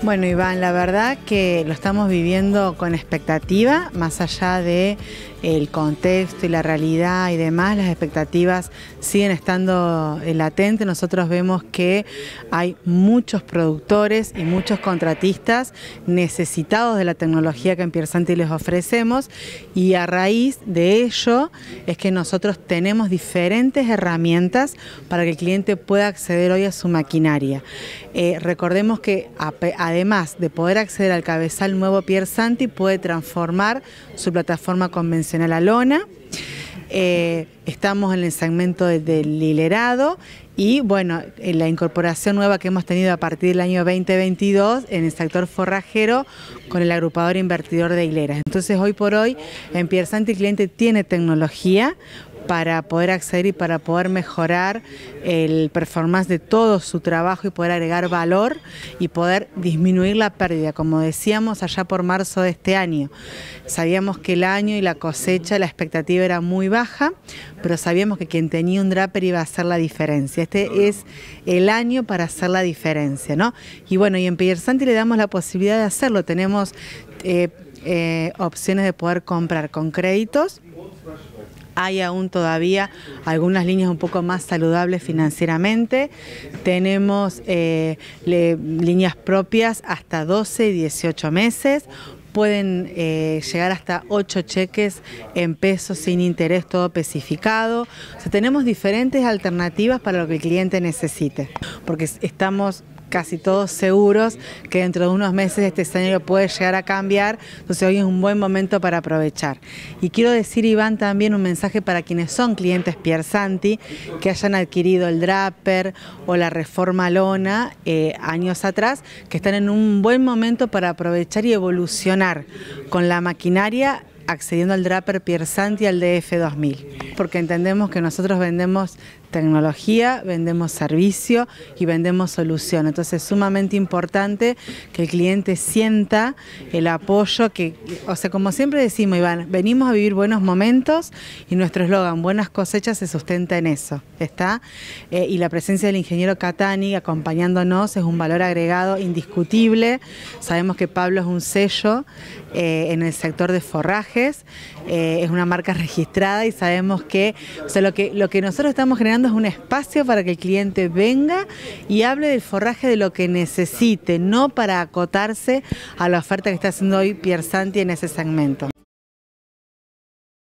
Bueno, Iván, la verdad que lo estamos viviendo con expectativa, más allá del contexto y la realidad y demás, las expectativas siguen estando eh, latentes. Nosotros vemos que hay muchos productores y muchos contratistas necesitados de la tecnología que en Piersanti les ofrecemos y a raíz de ello es que nosotros tenemos diferentes herramientas para que el cliente pueda acceder hoy a su maquinaria. Eh, recordemos que a además de poder acceder al cabezal nuevo Pier Santi, puede transformar su plataforma convencional a lona. Eh, estamos en el segmento del hilerado y bueno, la incorporación nueva que hemos tenido a partir del año 2022 en el sector forrajero con el agrupador invertidor de hileras. Entonces hoy por hoy en Santi el cliente tiene tecnología para poder acceder y para poder mejorar el performance de todo su trabajo y poder agregar valor y poder disminuir la pérdida. Como decíamos allá por marzo de este año, sabíamos que el año y la cosecha, la expectativa era muy baja, pero sabíamos que quien tenía un draper iba a hacer la diferencia. Este es el año para hacer la diferencia, ¿no? Y bueno, y en Santi le damos la posibilidad de hacerlo. Tenemos eh, eh, opciones de poder comprar con créditos hay aún todavía algunas líneas un poco más saludables financieramente. Tenemos eh, líneas propias hasta 12 y 18 meses, pueden eh, llegar hasta 8 cheques en pesos sin interés, todo especificado. O sea, tenemos diferentes alternativas para lo que el cliente necesite, porque estamos casi todos seguros que dentro de unos meses este escenario puede llegar a cambiar, entonces hoy es un buen momento para aprovechar. Y quiero decir, Iván, también un mensaje para quienes son clientes Piersanti, que hayan adquirido el Draper o la Reforma Lona eh, años atrás, que están en un buen momento para aprovechar y evolucionar con la maquinaria accediendo al Draper Piersanti al DF 2000 porque entendemos que nosotros vendemos tecnología, vendemos servicio y vendemos solución. Entonces es sumamente importante que el cliente sienta el apoyo que, o sea, como siempre decimos, Iván, venimos a vivir buenos momentos y nuestro eslogan, buenas cosechas, se sustenta en eso, ¿está? Eh, y la presencia del ingeniero Catani acompañándonos es un valor agregado indiscutible. Sabemos que Pablo es un sello eh, en el sector de forrajes, eh, es una marca registrada y sabemos que, lo que, lo que nosotros estamos generando es un espacio para que el cliente venga y hable del forraje de lo que necesite, no para acotarse a la oferta que está haciendo hoy Santi en ese segmento.